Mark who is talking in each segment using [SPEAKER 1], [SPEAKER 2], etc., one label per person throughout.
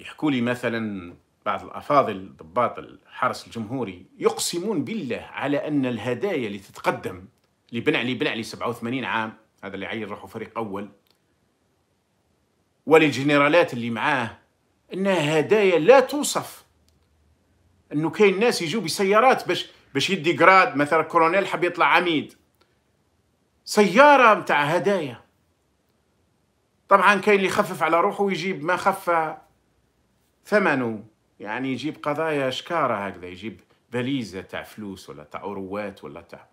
[SPEAKER 1] يحكوا لي مثلا بعض الافاضل ضباط الحرس الجمهوري يقسمون بالله على ان الهدايا اللي تتقدم لبن علي بن علي 87 عام هذا اللي عين روحه فريق اول وللجنرالات اللي معاه انها هدايا لا توصف انه كاين ناس يجوا بسيارات باش باش يدي جراد مثلا كولونيل حب يطلع عميد سياره متاع هدايا طبعا كاين اللي يخفف على روحه ويجيب ما خفى ثمنه يعني يجيب قضايا شكاره هكذا يجيب بليزه تاع فلوس ولا تاع اوروات ولا تاع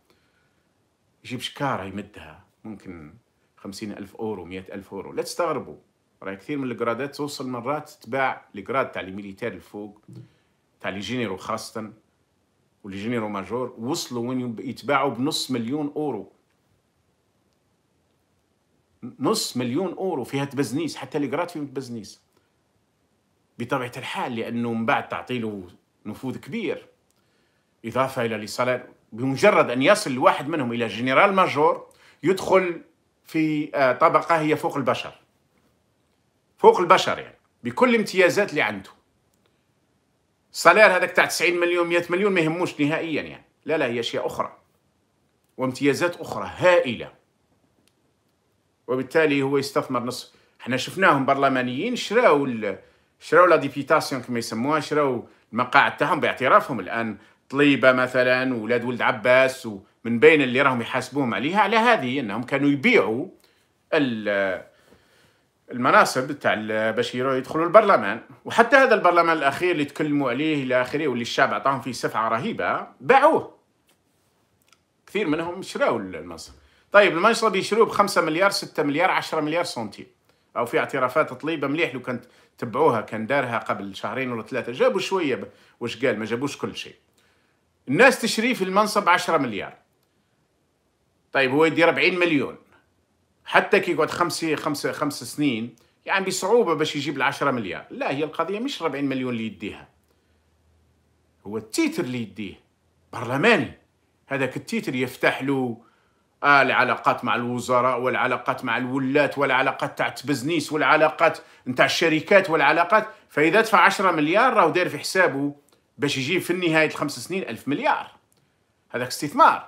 [SPEAKER 1] يجيب شكاره يمدها ممكن خمسين ألف أورو مئة ألف أورو لا تستغربوا راه كثير من الجرادات توصل مرات تباع الجراد تاع الميليتير الفوق تاع الجينيرو خاصة ولي جينيرو ماجور وصلوا وين يتباعوا بنص مليون أورو نص مليون أورو فيها تبزنيس حتى الجراد فيهم تبزنيس بطبيعه الحال لانه من بعد تعطي له نفوذ كبير اضافه الى اللي بمجرد ان يصل الواحد منهم الى جنرال ماجور يدخل في آه، طبقه هي فوق البشر فوق البشر يعني بكل الامتيازات اللي عنده السالير هذاك تاع 90 مليون 100 مليون ما يهموش نهائيا يعني لا لا هي اشياء اخرى وامتيازات اخرى هائله وبالتالي هو يستثمر نصف احنا شفناهم برلمانيين شراو شراو لا ديبيتاسيون كما يسموها شراو المقاعد تاعهم باعترافهم الان طليبه مثلا ولاد ولد عباس ومن بين اللي راهم يحاسبوهم عليها على هذه انهم كانوا يبيعوا المناصب تاع باش يدخلوا البرلمان وحتى هذا البرلمان الاخير اللي تكلموا عليه الى اخره واللي الشعب عطاهم فيه سفعه رهيبه باعوه كثير منهم شراو المنصب طيب المنصب يشروه ب 5 مليار 6 مليار 10 مليار سنتيم او في اعترافات طليبه مليح لو كانت تبعوها كان دارها قبل شهرين ولا ثلاثه جابوا شويه واش قال ما جابوش كل شيء الناس تشري في المنصب 10 مليار طيب هو يدير 40 مليون حتى كي يقعد خمس خمس خمس سنين يعني بصعوبه باش يجيب ال 10 مليار لا هي القضيه مش 40 مليون اللي يديها هو التيتر اللي يديه برلماني هذاك التيتر يفتح له آه العلاقات مع الوزراء والعلاقات مع الولاة والعلاقات تاع بزنيس والعلاقات نتاع الشركات والعلاقات فإذا دفع 10 مليار راهو داير في حسابه باش يجيب في نهاية الخمس سنين ألف مليار هذاك استثمار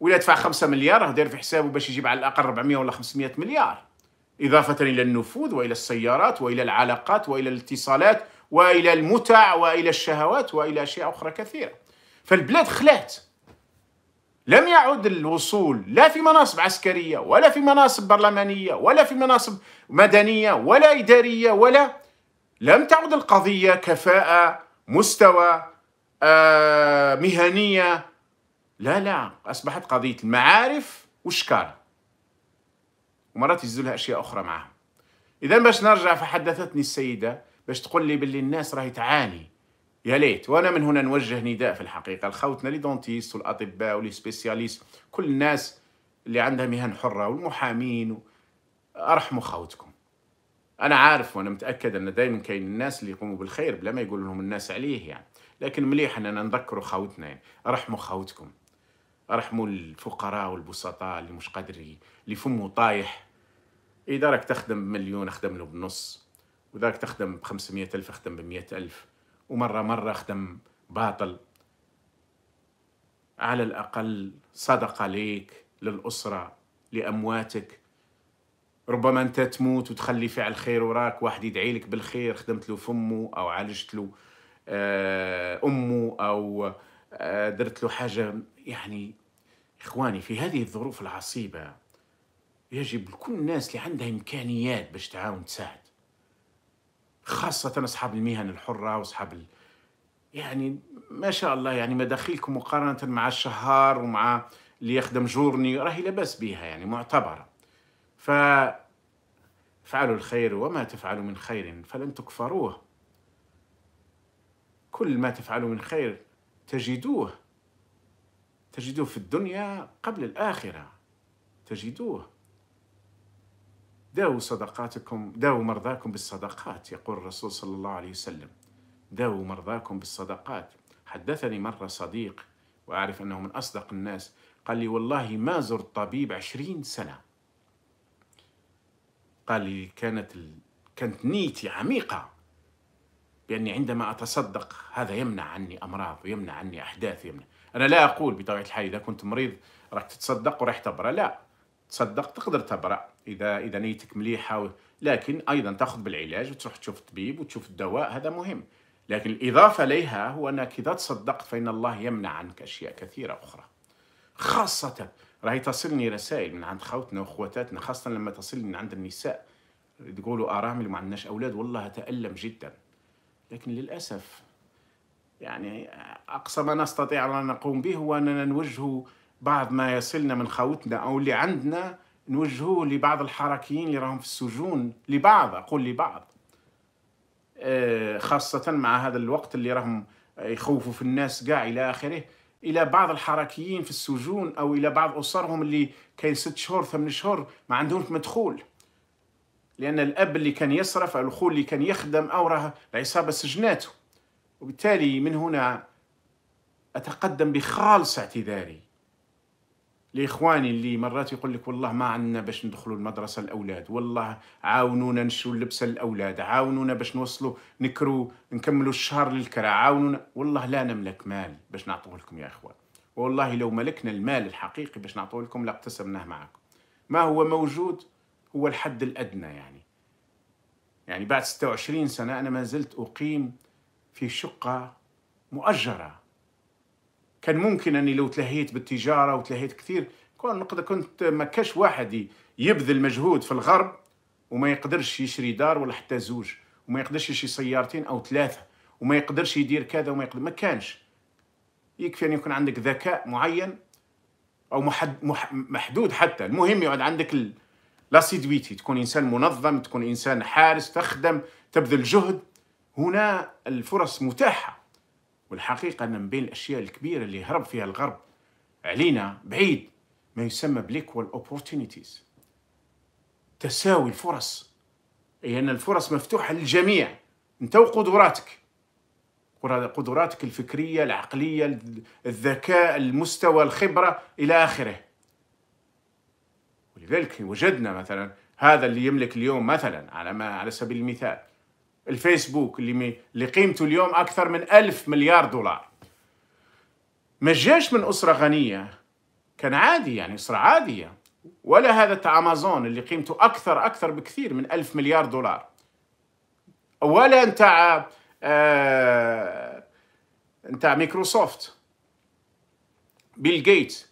[SPEAKER 1] ولا دفع 5 مليار راهو داير في حسابه باش يجيب على الأقل 400 ولا 500 مليار إضافة إلى النفوذ وإلى السيارات وإلى العلاقات وإلى الاتصالات وإلى المتع وإلى الشهوات وإلى أشياء أخرى كثيرة فالبلاد خلات لم يعد الوصول لا في مناصب عسكرية ولا في مناصب برلمانية ولا في مناصب مدنية ولا إدارية ولا لم تعد القضية كفاءة مستوى آه مهنية لا لا أصبحت قضية المعارف والشكارة ومرات يزولها أشياء أخرى معها إذا باش نرجع فحدثتني السيدة باش تقول لي باللي الناس راهي تعاني يا ليت وانا من هنا نوجه نداء في الحقيقه لخوتنا لي دونتيست والاطباء ولي سبيسياليست كل الناس اللي عندها مهن حره والمحامين و... ارحموا خوتكم انا عارف وانا متاكد ان دائما كاين الناس اللي يقوموا بالخير بلا ما يقول لهم الناس عليه يعني لكن مليح اننا نذكروا خوتنا يعني ارحموا خوتكم ارحموا الفقراء والبسطاء اللي مش قادر اللي فمه طايح اذا راك تخدم بمليون اخدم له بنص واذا راك تخدم ب 500 الف اخدم ب 100 الف ومرة مرة خدم باطل على الأقل صدقة ليك للأسرة لأمواتك ربما أنت تموت وتخلي فعل خير وراك واحد يدعي لك بالخير خدمت له فمه أو عالجت له آه، أمه أو آه، درت له حاجة يعني إخواني في هذه الظروف العصيبة يجب لكل الناس اللي عندها إمكانيات باش تعاون تساعد خاصة أصحاب المهن الحرة وأصحاب ال... يعني ما شاء الله يعني مداخيلكم مقارنة مع الشهار ومع اللي يخدم جورني راهي لاباس بيها يعني معتبرة ف فعلوا الخير وما تفعلوا من خير فلن تكفروه كل ما تفعلوا من خير تجدوه تجدوه في الدنيا قبل الآخرة تجدوه داووا صدقاتكم داووا مرضاكم بالصدقات يقول الرسول صلى الله عليه وسلم داووا مرضاكم بالصدقات حدثني مرة صديق وأعرف أنه من أصدق الناس قال لي والله ما زرت طبيب عشرين سنة قال لي كانت ال... كانت نيتي عميقة بأني عندما أتصدق هذا يمنع عني أمراض ويمنع عني أحداث يمنع أنا لا أقول بطبيعة الحال إذا كنت مريض راح تتصدق وراح تبرى لا تصدق تقدر تبرا اذا اذا نيتك مليحه لكن ايضا تاخذ بالعلاج وتروح تشوف الطبيب وتشوف الدواء هذا مهم لكن الاضافه اليها هو انك اذا تصدقت فان الله يمنع عنك اشياء كثيره اخرى خاصه راهي تصلني رسائل من عند خوتنا واخواتاتنا خاصه لما تصلني من عند النساء تقولوا ارامل آه، ما عندناش اولاد والله اتالم جدا لكن للاسف يعني اقصى ما نستطيع ان نقوم به هو اننا نوجه بعض ما يصلنا من خوتنا أو اللي عندنا نوجهوه لبعض الحركيين اللي راهم في السجون لبعض أقول لبعض آه، خاصة مع هذا الوقت اللي راهم يخوفوا في الناس قاع إلى آخره إلى بعض الحركيين في السجون أو إلى بعض أسرهم اللي كاين ست شهور ثمان شهور ما عندهمش مدخول لأن الأب اللي كان يصرف أو الخو اللي كان يخدم أو راه العصابة سجناته وبالتالي من هنا أتقدم بخالص اعتذاري لاخواني اللي مرات يقول لك والله ما عندنا باش ندخلوا المدرسه الاولاد والله عاونونا نشروا اللبسه الاولاد عاونونا باش نوصلوا نكرو نكملوا الشهر للكرا عاونونا والله لا نملك مال باش نعطوه لكم يا اخوان والله لو ملكنا المال الحقيقي باش نعطوه لكم لاقتسمناه معكم ما هو موجود هو الحد الادنى يعني يعني بعد 26 سنه انا ما زلت اقيم في شقه مؤجره كان ممكن اني لو تلهيت بالتجاره وتلهيت كثير كون نقدر كنت ما كاش واحد يبذل مجهود في الغرب وما يقدرش يشري دار ولا حتى زوج وما يقدرش يشري سيارتين او ثلاثه وما يقدرش يدير كذا وما يقدر ما كانش يكفي ان يكون عندك ذكاء معين او محد محدود حتى المهم يقعد عندك ال... لاسيدويتي تكون انسان منظم تكون انسان حارس تخدم تبذل جهد هنا الفرص متاحه والحقيقة أن من بين الأشياء الكبيرة اللي هرب فيها الغرب علينا بعيد ما يسمى بليكوال أوبورتونيتيز تساوي الفرص أي أن الفرص مفتوحة للجميع أنت وقدراتك قدراتك الفكرية العقلية الذكاء المستوى الخبرة إلى آخره ولذلك وجدنا مثلا هذا اللي يملك اليوم مثلا على ما على سبيل المثال الفيسبوك اللي اللي قيمته اليوم اكثر من ألف مليار دولار ما جاش من اسره غنيه كان عادي يعني اسره عاديه ولا هذا تاع امازون اللي قيمته اكثر اكثر بكثير من ألف مليار دولار ولا انت آه, آه، نتاع مايكروسوفت بيل جيت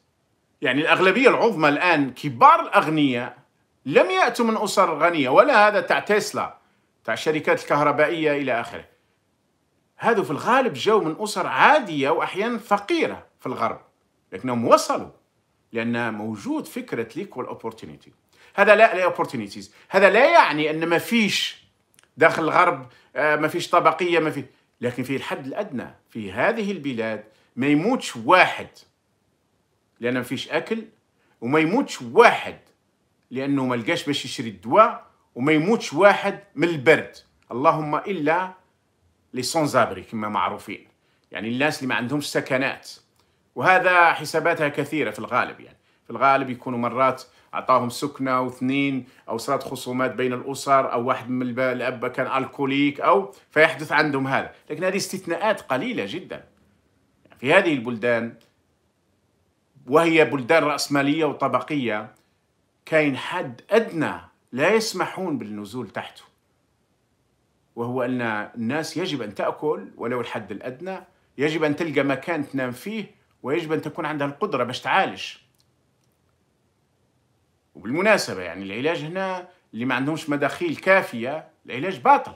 [SPEAKER 1] يعني الاغلبيه العظمى الان كبار الاغنياء لم ياتوا من اسر غنيه ولا هذا تاع تسلا تاع الشركات الكهربائيه الى اخره هذو في الغالب جاو من اسر عاديه واحيانا فقيره في الغرب لكنهم وصلوا لان موجود فكره ليكوال والاوبورتونيتي هذا لا الاوبورتونيتيز هذا لا يعني ان ما فيش داخل الغرب آه، ما فيش طبقيه ما في لكن في الحد الادنى في هذه البلاد ما يموتش واحد لان ما فيش اكل وما يموتش واحد لانه ما لقاش باش يشري الدواء وما يموتش واحد من البرد اللهم الا لي ابري كما معروفين يعني الناس اللي ما عندهمش سكنات وهذا حساباتها كثيره في الغالب يعني في الغالب يكونوا مرات اعطاهم سكنه واثنين او صارت خصومات بين الاسر او واحد من الاب كان الكوليك او فيحدث عندهم هذا لكن هذه استثناءات قليله جدا يعني في هذه البلدان وهي بلدان راسماليه وطبقيه كاين حد ادنى لا يسمحون بالنزول تحته وهو أن الناس يجب أن تأكل ولو الحد الأدنى يجب أن تلقى مكان تنام فيه ويجب أن تكون عندها القدرة باش تعالج وبالمناسبة يعني العلاج هنا اللي ما عندهمش مداخيل كافية العلاج باطل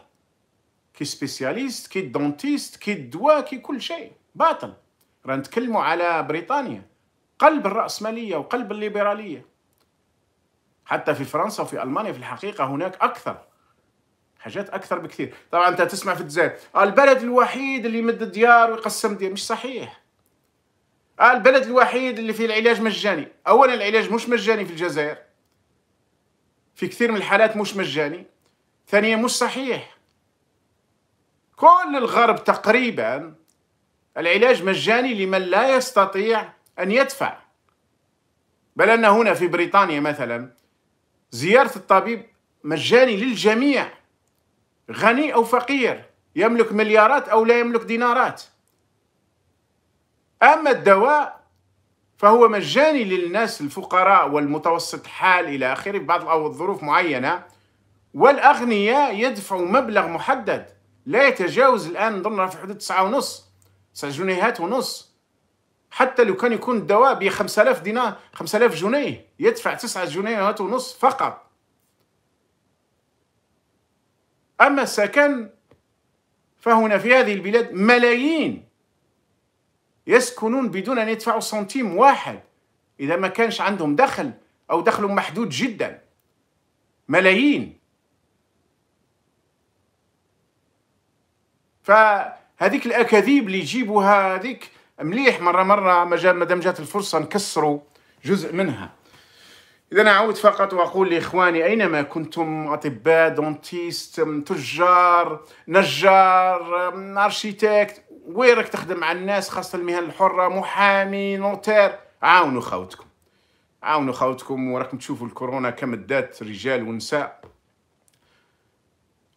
[SPEAKER 1] كي سبيسياليست كي دونتيست كي الدواء كي كل شيء باطل رانا نتكلموا على بريطانيا قلب الرأسمالية وقلب الليبرالية حتى في فرنسا وفي المانيا في الحقيقه هناك اكثر حاجات اكثر بكثير طبعا انت تسمع في الجزائر البلد الوحيد اللي يمد ديار ويقسم ديار مش صحيح البلد الوحيد اللي فيه العلاج مجاني اولا العلاج مش مجاني في الجزائر في كثير من الحالات مش مجاني ثانيا مش صحيح كل الغرب تقريبا العلاج مجاني لمن لا يستطيع ان يدفع بل ان هنا في بريطانيا مثلا زيارة الطبيب مجاني للجميع غني أو فقير يملك مليارات أو لا يملك دينارات أما الدواء فهو مجاني للناس الفقراء والمتوسط حال إلى آخره بعض أو الظروف معينة والأغنياء يدفعوا مبلغ محدد لا يتجاوز الآن نظرنا في حدود تسعة ونص تسعة جنيهات ونص حتى لو كان يكون الدواء ب 5000 دينار 5000 جنيه يدفع 9 جنيهات ونص فقط أما السكن فهنا في هذه البلاد ملايين يسكنون بدون أن يدفعوا سنتيم واحد إذا ما كانش عندهم دخل أو دخلهم محدود جدا ملايين فهذيك الأكاذيب اللي يجيبوها هذيك مليح مره مره مجال ما مدام جات الفرصه نكسروا جزء منها اذا اعود فقط واقول لاخواني اينما كنتم اطباء دونتيست تجار نجار ارشيتكت ويرك تخدم مع الناس خاصه المهن الحره محامي نوتير عاونوا خوتكم عاونوا خوتكم وراكم تشوفوا الكورونا كم دات رجال ونساء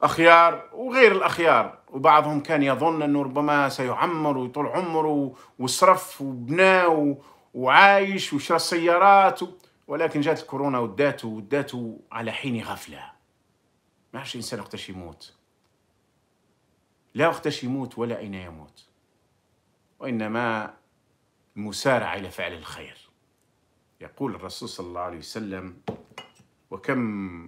[SPEAKER 1] أخيار وغير الأخيار وبعضهم كان يظن أنه ربما سيعمر ويطول عمره وصرف وبناء وعايش وشرى السيارات ولكن جات الكورونا وداته وداته على حين غفلة ما عرفش الإنسان وقتاش يموت لا وقتاش يموت ولا أين يموت وإنما المسارعة إلى فعل الخير يقول الرسول صلى الله عليه وسلم وكم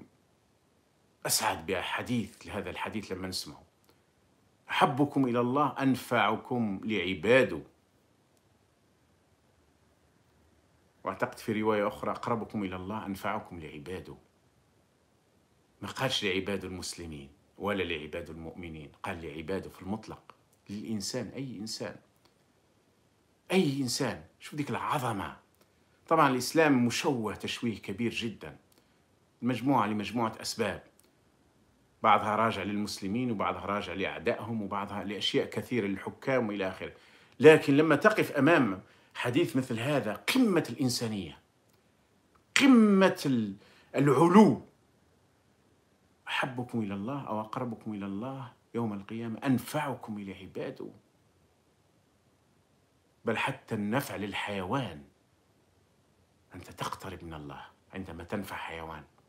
[SPEAKER 1] أسعد بحديث لهذا الحديث لما نسمعه أحبكم إلى الله أنفعكم لعباده واعتقد في رواية أخرى أقربكم إلى الله أنفعكم لعباده ما قالش لعباد المسلمين ولا لعباد المؤمنين قال لعباده في المطلق للإنسان أي إنسان أي إنسان شوف ديك العظمة طبعا الإسلام مشوه تشويه كبير جدا مجموعة لمجموعة أسباب بعضها راجع للمسلمين وبعضها راجع لأعدائهم وبعضها لأشياء كثيرة للحكام وإلى آخره لكن لما تقف أمام حديث مثل هذا قمة الإنسانية قمة العلو أحبكم إلى الله أو أقربكم إلى الله يوم القيامة أنفعكم إلى عباده بل حتى النفع للحيوان أنت تقترب من الله عندما تنفع حيوان